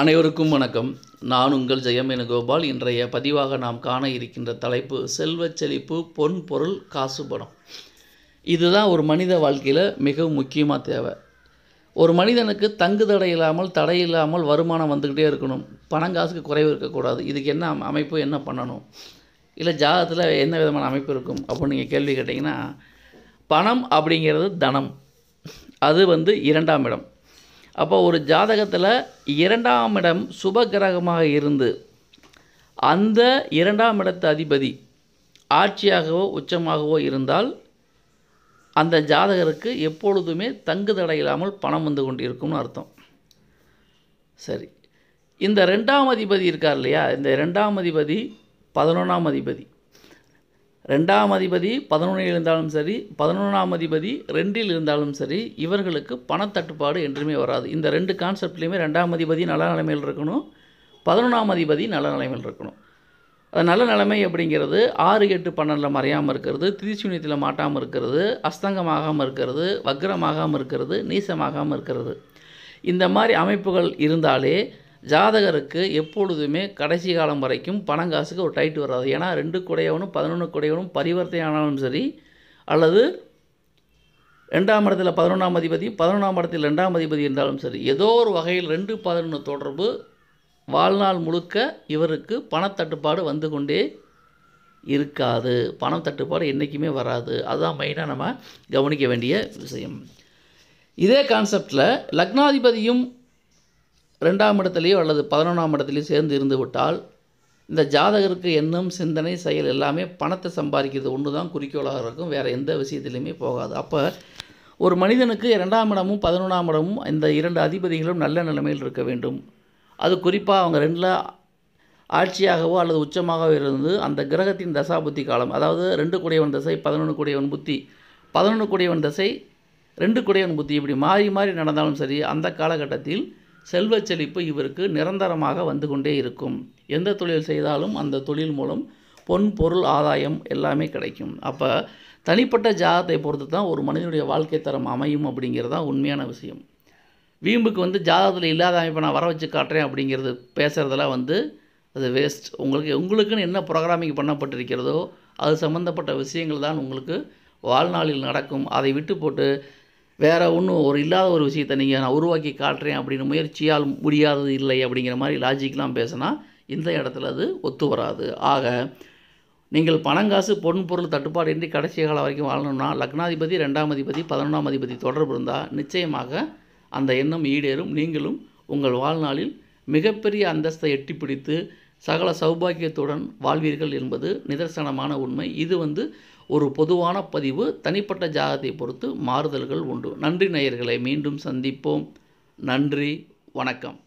அனைவருக்கும் வணக்கம் நான் உங்கள் கோபால் இன்றைய பதிவாக நாம் காண இருக்கின்ற தலைப்பு செல்வ செழிப்பு பொன் பொருள் காசு பணம் இதுதான் ஒரு மனித வாழ்க்கையில் மிகவும் முக்கியமாக தேவை ஒரு மனிதனுக்கு தங்கு தடை இல்லாமல் தடை இல்லாமல் வருமானம் வந்துக்கிட்டே இருக்கணும் பணம் காசுக்கு குறைவு இருக்கக்கூடாது இதுக்கு என்ன அமைப்பு என்ன பண்ணணும் இல்லை ஜாதகத்தில் என்ன விதமான அமைப்பு இருக்கும் அப்படின்னு நீங்கள் கேள்வி கேட்டிங்கன்னா பணம் அப்படிங்கிறது தனம் அது வந்து இரண்டாம் இடம் அப்போ ஒரு ஜாதகத்தில் இரண்டாம் இடம் சுப கிரகமாக இருந்து அந்த இரண்டாம் இடத்து அதிபதி ஆட்சியாகவோ உச்சமாகவோ இருந்தால் அந்த ஜாதகருக்கு எப்பொழுதுமே தங்கு தடை இல்லாமல் பணம் வந்து கொண்டு இருக்கும்னு அர்த்தம் சரி இந்த ரெண்டாம் அதிபதி இருக்கார் இல்லையா இந்த ரெண்டாம் அதிபதி பதினொன்றாம் அதிபதி ரெண்டாம் அதிபதி பதினொன்றில் இருந்தாலும் சரி பதினொன்றாம் அதிபதி ரெண்டில் இருந்தாலும் சரி இவர்களுக்கு பணத்தட்டுப்பாடு என்றுமே வராது இந்த ரெண்டு கான்செப்ட்லேயுமே ரெண்டாம் அதிபதி நல்ல நிலைமையில் இருக்கணும் பதினொன்றாம் அதிபதி நல்ல நிலைமையில் இருக்கணும் அது நல்ல நிலைமை அப்படிங்கிறது ஆறு எட்டு பன்னெண்டில் மறையாமல் இருக்கிறது திரிசூனியத்தில் மாட்டாமல் இருக்கிறது அஸ்தங்கமாகாமல் இருக்கிறது வக்ரமாகாமல் இருக்கிறது நீசமாகாமல் இருக்கிறது இந்த மாதிரி அமைப்புகள் இருந்தாலே ஜாதகருக்கு எப்பொழுதுமே கடைசி காலம் வரைக்கும் பணம் காசுக்கு ஒரு டைட் வராது ஏன்னா ரெண்டு குடையவனும் பதினொன்று குடையவனும் பரிவர்த்தனை ஆனாலும் சரி அல்லது ரெண்டாம் இடத்தில் பதினொன்றாம் அதிபதி பதினொன்றாம் இடத்தில் ரெண்டாம் அதிபதி இருந்தாலும் சரி ஏதோ ஒரு வகையில் ரெண்டு பதினொன்று தொடர்பு வாழ்நாள் முழுக்க இவருக்கு பணத்தட்டுப்பாடு வந்து கொண்டே இருக்காது பணம் தட்டுப்பாடு என்றைக்குமே வராது அதுதான் மெயினாக நம்ம கவனிக்க வேண்டிய விஷயம் இதே கான்செப்டில் லக்னாதிபதியும் ரெண்டாம் இடத்துலையோ அல்லது பதினொன்றாம் இடத்துலையோ சேர்ந்து இருந்து விட்டால் இந்த ஜாதகருக்கு எண்ணம் சிந்தனை செயல் எல்லாமே பணத்தை சம்பாதிக்கிறது ஒன்று தான் குறிக்கோளாக இருக்கும் வேறு எந்த விஷயத்துலையுமே போகாது அப்போ ஒரு மனிதனுக்கு இரண்டாம் இடமும் பதினொன்றாம் இடமும் இந்த இரண்டு அதிபதிகளும் நல்ல நிலைமையில் இருக்க வேண்டும் அது குறிப்பாக அவங்க ரெண்டில் ஆட்சியாகவோ அல்லது உச்சமாகவோ இருந்து அந்த கிரகத்தின் தசாபுத்தி காலம் அதாவது ரெண்டு குடையவன் தசை பதினொன்று குடையவன் புத்தி பதினொன்று குடையவன் தசை ரெண்டு குடையவன் புத்தி இப்படி மாறி மாறி நடந்தாலும் சரி அந்த காலகட்டத்தில் செல்வ செழிப்பு இவருக்கு நிரந்தரமாக வந்து கொண்டே இருக்கும் எந்த தொழில் செய்தாலும் அந்த தொழில் மூலம் பொன் பொருள் ஆதாயம் எல்லாமே கிடைக்கும் அப்போ தனிப்பட்ட ஜாதத்தை பொறுத்து தான் ஒரு மனிதனுடைய வாழ்க்கை தரம் அமையும் அப்படிங்கிறது தான் உண்மையான விஷயம் வீம்புக்கு வந்து ஜாதகத்தில் இல்லாத அமைப்பை நான் வர வச்சு காட்டுறேன் அப்படிங்கிறது பேசுகிறதெல்லாம் வந்து அது வேஸ்ட் உங்களுக்கு உங்களுக்குன்னு என்ன ப்ரோக்ராமிங் பண்ணப்பட்டிருக்கிறதோ அது சம்மந்தப்பட்ட விஷயங்கள் தான் உங்களுக்கு வாழ்நாளில் நடக்கும் அதை விட்டு போட்டு வேறு ஒன்றும் ஒரு இல்லாத ஒரு விஷயத்தை நீங்கள் நான் உருவாக்கி காட்டுறேன் அப்படின்னு முயற்சியால் முடியாதது இல்லை அப்படிங்கிற மாதிரி லாஜிக்லாம் பேசினா இந்த இடத்துல அது ஒத்து வராது ஆக நீங்கள் பணங்காசு பொன் பொருள் தட்டுப்பாடின்றி கடைசி காலம் வரைக்கும் வாழணும்னா லக்னாதிபதி ரெண்டாம் அதிபதி பதினொன்றாம் அதிபதி தொடர்பு இருந்தால் நிச்சயமாக அந்த எண்ணம் ஈடேறும் நீங்களும் உங்கள் வாழ்நாளில் மிகப்பெரிய அந்தஸ்தை எட்டி பிடித்து சகல சௌபாகியத்துடன் வாழ்வீர்கள் என்பது நிதர்சனமான உண்மை இது வந்து ஒரு பொதுவான பதிவு தனிப்பட்ட ஜாதத்தை பொறுத்து மாறுதல்கள் உண்டு நன்றி நேயர்களை மீண்டும் சந்திப்போம் நன்றி வணக்கம்